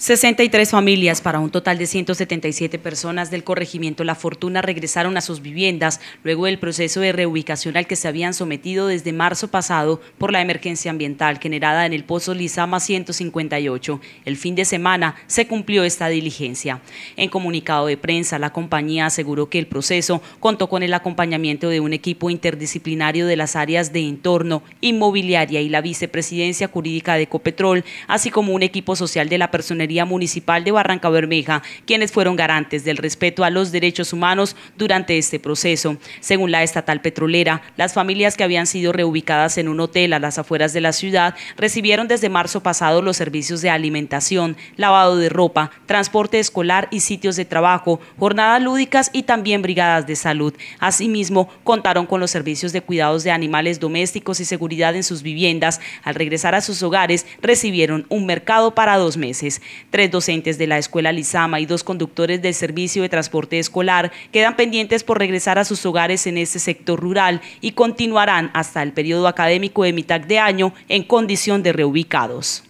63 familias para un total de 177 personas del corregimiento La Fortuna regresaron a sus viviendas luego del proceso de reubicación al que se habían sometido desde marzo pasado por la emergencia ambiental generada en el pozo Lizama 158. El fin de semana se cumplió esta diligencia. En comunicado de prensa, la compañía aseguró que el proceso contó con el acompañamiento de un equipo interdisciplinario de las áreas de entorno, inmobiliaria y la vicepresidencia jurídica de Ecopetrol, así como un equipo social de la personalidad Municipal de Barranca Bermeja, quienes fueron garantes del respeto a los derechos humanos durante este proceso. Según la estatal petrolera, las familias que habían sido reubicadas en un hotel a las afueras de la ciudad recibieron desde marzo pasado los servicios de alimentación, lavado de ropa, transporte escolar y sitios de trabajo, jornadas lúdicas y también brigadas de salud. Asimismo, contaron con los servicios de cuidados de animales domésticos y seguridad en sus viviendas. Al regresar a sus hogares, recibieron un mercado para dos meses. Tres docentes de la escuela Lizama y dos conductores del servicio de transporte escolar quedan pendientes por regresar a sus hogares en este sector rural y continuarán hasta el periodo académico de mitad de año en condición de reubicados.